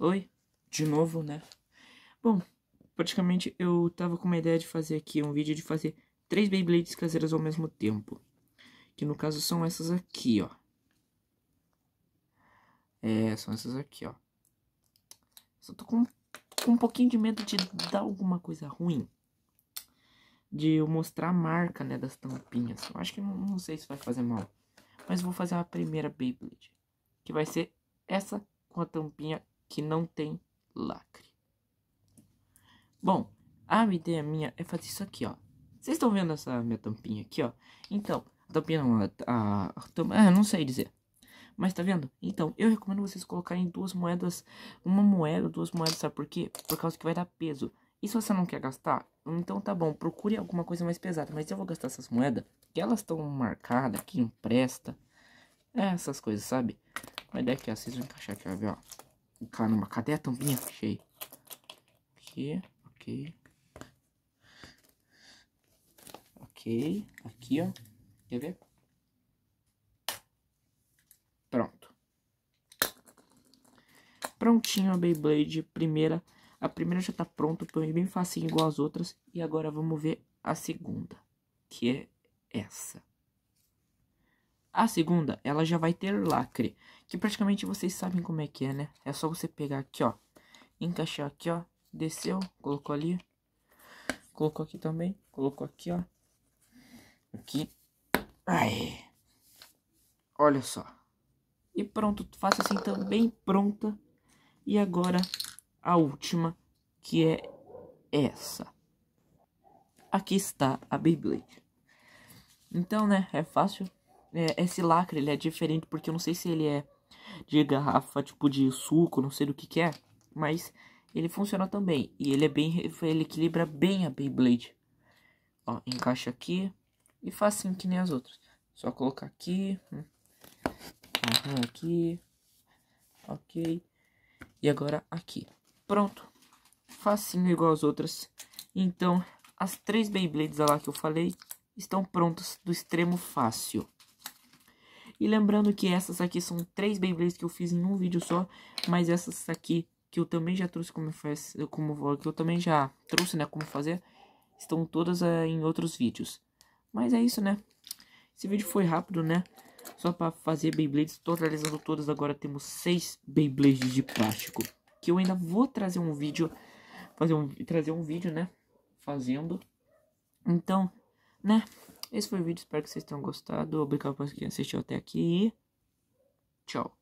Oi, de novo, né? Bom, praticamente eu tava com uma ideia de fazer aqui um vídeo de fazer três Beyblades caseiras ao mesmo tempo. Que no caso são essas aqui, ó. É, são essas aqui, ó. Só tô com, com um pouquinho de medo de dar alguma coisa ruim. De eu mostrar a marca, né, das tampinhas. Eu acho que não, não sei se vai fazer mal. Mas vou fazer a primeira Beyblade. Que vai ser essa com a tampinha que não tem lacre. Bom, a ideia minha é fazer isso aqui, ó. Vocês estão vendo essa minha tampinha aqui, ó? Então, a tampinha não, a, a, a, ah, não sei dizer. Mas tá vendo? Então, eu recomendo vocês colocarem duas moedas, uma moeda, duas moedas, sabe por quê? Por causa que vai dar peso. E se você não quer gastar, então tá bom, procure alguma coisa mais pesada. Mas eu vou gastar essas moedas, que elas estão marcadas, que empresta. Essas coisas, sabe? Mas daqui, ó, vocês vão encaixar aqui, ó, ó. Caramba, cadê a tampinha? Achei. Aqui, ok. Ok, aqui, ó. Quer ver? Pronto. Prontinho a Beyblade primeira. A primeira já tá pronta, põe é bem facinho igual as outras. E agora vamos ver a segunda, que é essa. A segunda, ela já vai ter lacre. Que praticamente vocês sabem como é que é, né? É só você pegar aqui, ó. Encaixar aqui, ó. Desceu, colocou ali. Colocou aqui também. Colocou aqui, ó. Aqui. aí, Olha só. E pronto, faça assim também pronta. E agora a última, que é essa. Aqui está a Beyblade. Então, né, é fácil. É, esse lacre, ele é diferente, porque eu não sei se ele é de garrafa, tipo de suco, não sei do que que é, mas ele funciona também e ele é bem ele equilibra bem a Beyblade. Ó, encaixa aqui e facinho assim que nem as outras. Só colocar aqui, hum, aqui, ok, e agora aqui. Pronto, facinho assim, igual as outras. Então, as três Beyblades lá que eu falei estão prontas do extremo fácil. E lembrando que essas aqui são três Beyblades que eu fiz em um vídeo só. Mas essas aqui que eu também já trouxe como, faz, como que eu também já trouxe, né, como fazer, estão todas uh, em outros vídeos. Mas é isso, né? Esse vídeo foi rápido, né? Só para fazer Beyblades, totalizando todas, agora temos seis Beyblades de plástico. Que eu ainda vou trazer um vídeo, fazer um, trazer um vídeo, né, fazendo. Então, né, esse foi o vídeo, espero que vocês tenham gostado. Obrigado por quem assistiu até aqui tchau.